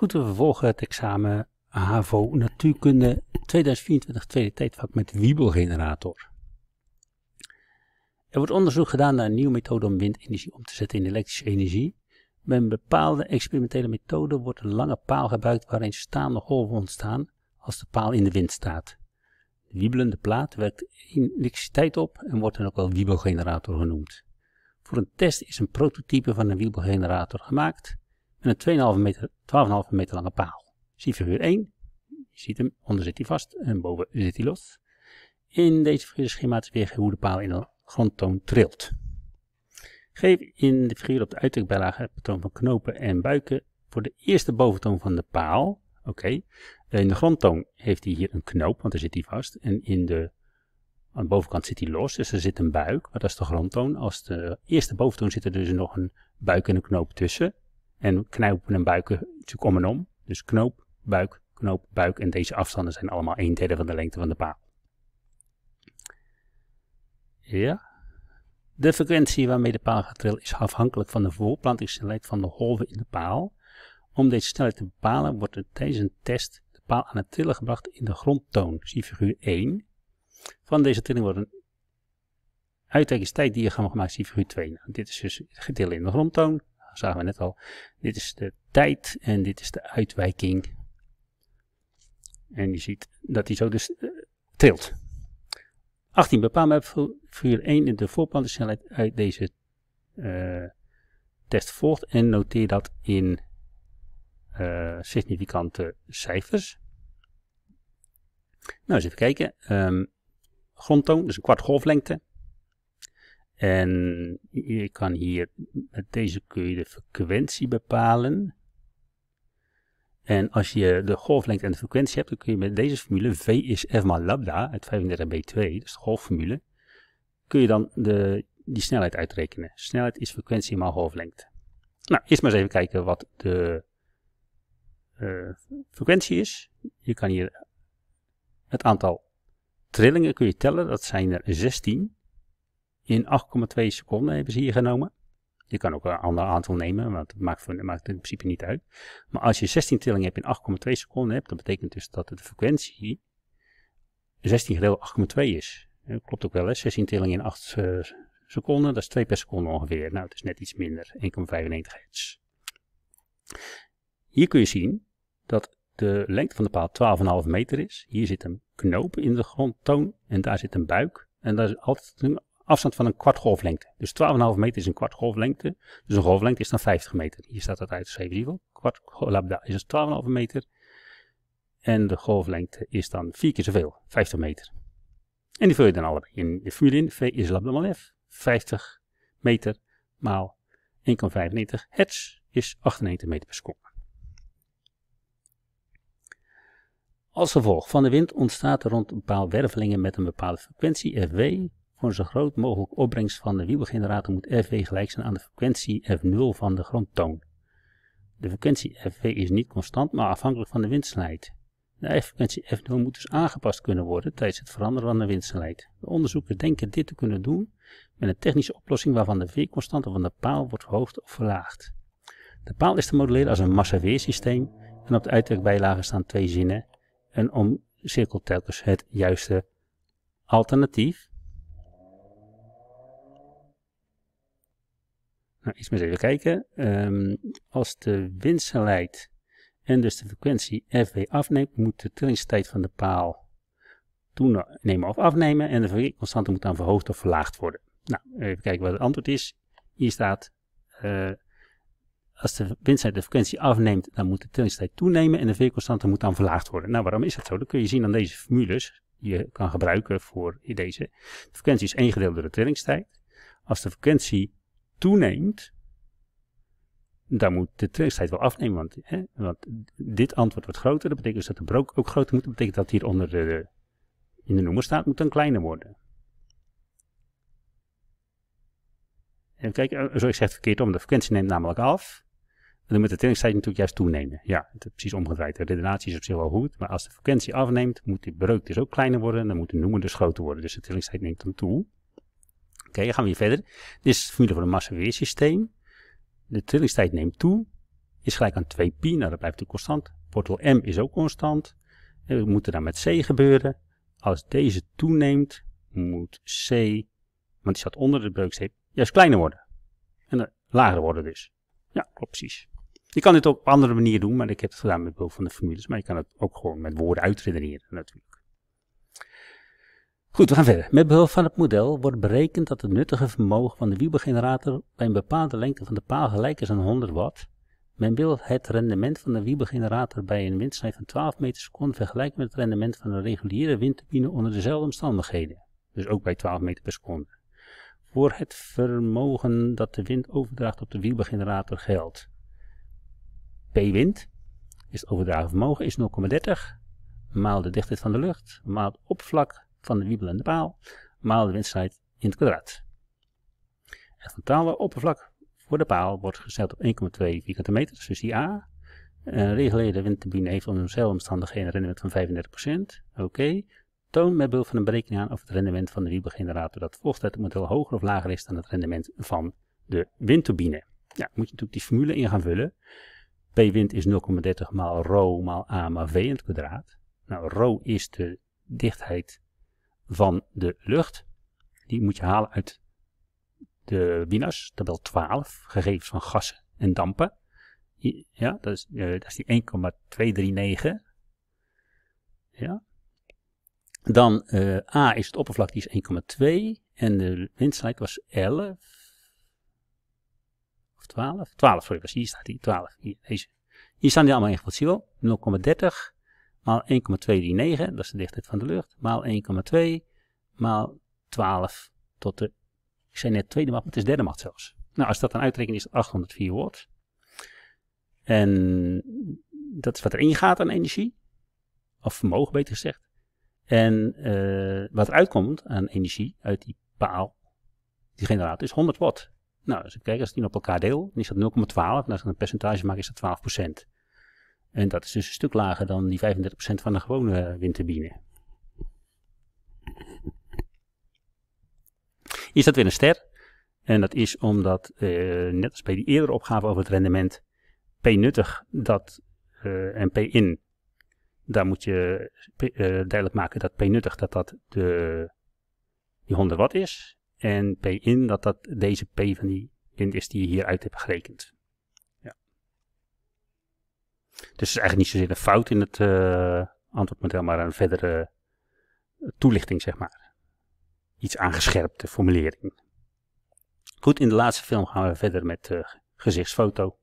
Goed, we vervolgen het examen HAVO Natuurkunde 2024 tweede tijdvak met wiebelgenerator. Er wordt onderzoek gedaan naar een nieuwe methode om windenergie om te zetten in elektrische energie. Bij een bepaalde experimentele methode wordt een lange paal gebruikt waarin staande golven ontstaan als de paal in de wind staat. De wiebelende plaat werkt elektriciteit op en wordt dan ook wel wiebelgenerator genoemd. Voor een test is een prototype van een wiebelgenerator gemaakt en een 2,5 meter, 12,5 meter lange paal. Zie figuur 1. Je ziet hem, onder zit hij vast en boven zit hij los. In deze figuur is schematisch weer hoe de paal in de grondtoon trilt. Geef in de figuur op de uitdrukbijlage het patroon van knopen en buiken voor de eerste boventoon van de paal. Oké, in de grondtoon heeft hij hier een knoop, want daar zit hij vast. En in de, aan de bovenkant zit hij los, dus er zit een buik, maar dat is de grondtoon. Als de eerste boventoon zit er dus nog een buik en een knoop tussen. En knijpen en buiken natuurlijk om en om. Dus knoop, buik, knoop, buik. En deze afstanden zijn allemaal een derde van de lengte van de paal. Ja. De frequentie waarmee de paal gaat trillen is afhankelijk van de voorplantingssnelheid van de golven in de paal. Om deze snelheid te bepalen wordt er tijdens een test de paal aan het trillen gebracht in de grondtoon, zie figuur 1. Van deze trilling wordt een tijddiagram gemaakt, zie figuur 2. Nou, dit is dus het gedeelte in de grondtoon zagen we net al. Dit is de tijd en dit is de uitwijking. En je ziet dat hij zo dus uh, eh, 18 bepaal met figuur 1 de voorplantersnelheid uit deze eh, test volgt en noteer dat in eh, significante cijfers. Nou, eens even kijken. Ehm, grondtoon, dus een kwart golflengte. En je kan hier, met deze kun je de frequentie bepalen. En als je de golflengte en de frequentie hebt, dan kun je met deze formule, V is F maal lambda, uit 35b2, dat is de golfformule, kun je dan de, die snelheid uitrekenen. Snelheid is frequentie maal golflengte. Nou, eerst maar eens even kijken wat de eh, frequentie is. Je kan hier het aantal trillingen kun je tellen, dat zijn er 16 in 8,2 seconden hebben ze hier genomen. Je kan ook een ander aantal nemen, want het maakt, maakt in principe niet uit. Maar als je 16 tillingen hebt in 8,2 seconden hebt, dan betekent dus dat de frequentie 16 gedeeld 8,2 is. Dat klopt ook wel, hè? 16 tillingen in 8 eh, seconden, dat is 2 per seconde ongeveer. Nou, het is net iets minder, 1,95 hertz. Hier kun je zien dat de lengte van de paal 12,5 meter is. Hier zit een knoop in de grondtoon en daar zit een buik. En daar is altijd een afstand van een kwart golflengte. Dus 12,5 meter is een kwart golflengte. Dus een golflengte is dan 50 meter. Hier staat dat uit de niveau. Kwart lambda is dus 12,5 meter. En de golflengte is dan vier keer zoveel, 50 meter. En die vul je dan allebei in de formule in. V is lambda maal f. 50 meter maal 1,95 hertz is 98 meter per seconde. Als gevolg van de wind ontstaat er rond een bepaalde wervelingen met een bepaalde frequentie Fw voor zo groot mogelijk opbrengst van de wiebelgenerator moet Fw gelijk zijn aan de frequentie F0 van de grondtoon. De frequentie Fw is niet constant, maar afhankelijk van de windsnelheid. De frequentie F0 moet dus aangepast kunnen worden tijdens het veranderen van de windsnelheid. De onderzoekers denken dit te kunnen doen met een technische oplossing waarvan de V-constante van de paal wordt verhoogd of verlaagd. De paal is te modelleren als een massa-weersysteem en op de uitwerkbijlage staan twee zinnen en omcirkelt telkens het juiste alternatief Nou, iets meer even kijken. Ehm, als de windsnelheid en dus de frequentie FW afneemt, moet de trillingstijd van de paal toenemen of afnemen en de constante moet dan verhoogd of verlaagd worden. Nou, even kijken wat het antwoord is. Hier staat, eh, als de windsnelheid de frequentie afneemt, dan moet de trillingstijd toenemen en de v moet dan verlaagd worden. Nou, waarom is dat zo? Dat kun je zien aan deze formules die je kan gebruiken voor deze. De frequentie is 1 gedeeld door de trillingstijd. Als de frequentie toeneemt, dan moet de trainingstijd wel afnemen. Want, hè, want dit antwoord wordt groter. Dat betekent dus dat de broek ook groter moet. Dat betekent dat hier onder de, in de noemer staat, moet dan kleiner worden. Even kijken, zo oh, ik zeg het verkeerd om. De frequentie neemt namelijk af. En dan moet de trainingstijd natuurlijk juist toenemen. Ja, het is precies omgedraaid. De redenatie is op zich wel goed. Maar als de frequentie afneemt, moet die breuk dus ook kleiner worden. En dan moet de noemer dus groter worden. Dus de trainingstijd neemt dan toe. Oké, dan gaan we weer verder. Dit is de formule voor een massa-weersysteem. De trillingstijd neemt toe. Is gelijk aan 2pi. Nou, dat blijft natuurlijk constant. Portel m is ook constant. En we moeten dan met c gebeuren. Als deze toeneemt, moet c, want die staat onder de dus breuksteep, juist kleiner worden. En lager worden dus. Ja, klopt precies. Je kan dit op andere manier doen, maar ik heb het gedaan met behulp van de formules. Maar je kan het ook gewoon met woorden uitredeneren natuurlijk. Goed, we gaan verder. Met behulp van het model wordt berekend dat het nuttige vermogen van de wiebelgenerator bij een bepaalde lengte van de paal gelijk is aan 100 watt. Men wil het rendement van de wiebelgenerator bij een windsnelheid van 12 meter seconde vergelijken met het rendement van een reguliere windturbine onder dezelfde omstandigheden. Dus ook bij 12 meter per seconde. Voor het vermogen dat de wind overdraagt op de wielbegenerator geldt. P-wind is het overdragen vermogen is 0,30 maal de dichtheid van de lucht maal het oppervlak van de wiebel en de paal maal de windsnelheid in het kwadraat. Het frontale oppervlak voor de paal wordt gesteld op 1,2 vierkante meter, dus die A. Eh, een de windturbine heeft onder dezelfde omstandigheden een rendement van 35%. Oké. Toon met behulp van een berekening aan of het rendement van de wiebelgenerator dat volgt uit het model hoger of lager is dan het rendement van de windturbine. Ja, moet je natuurlijk die formule in gaan vullen. P-wind is 0,30 maal rho maal A maal V in het kwadraat. Nou, rho is de dichtheid van de lucht. Die moet je halen uit de winas, tabel 12, gegevens van gassen en dampen. Ja, dat is, uh, dat is die 1,239. Ja. Dan uh, A is het oppervlak, die is 1,2. En de windsnelheid was 11. Of 12? 12, sorry, was hier staat die, 12. Hier, deze. hier staan die allemaal in geval 0,30 maal 1,239, dat is de dichtheid van de lucht, maal 1,2, maal 12 tot de, ik zei net tweede macht, maar het is derde macht zelfs. Nou, als dat dan uitrekenen is 804 watt. En dat is wat er ingaat aan energie, of vermogen beter gezegd. En eh, wat er uitkomt aan energie uit die paal, die generator, is 100 watt. Nou, als ik kijk, als ik die op elkaar deel, dan is dat 0,12. En als ik een percentage maak, is dat 12%. En dat is dus een stuk lager dan die 35% van de gewone windturbine. Is dat weer een ster? En dat is omdat, eh, net als bij die eerdere opgave over het rendement, P nuttig dat, eh, en P in, daar moet je eh, duidelijk maken dat P nuttig dat dat de, die 100 watt is. En P in dat dat deze P van die wind is die je hieruit hebt gerekend. Dus het is eigenlijk niet zozeer een fout in het eh, antwoordmodel, maar een verdere eh, toelichting, zeg maar. Iets aangescherpte formulering. Goed, in de laatste film gaan we verder met eh, gezichtsfoto.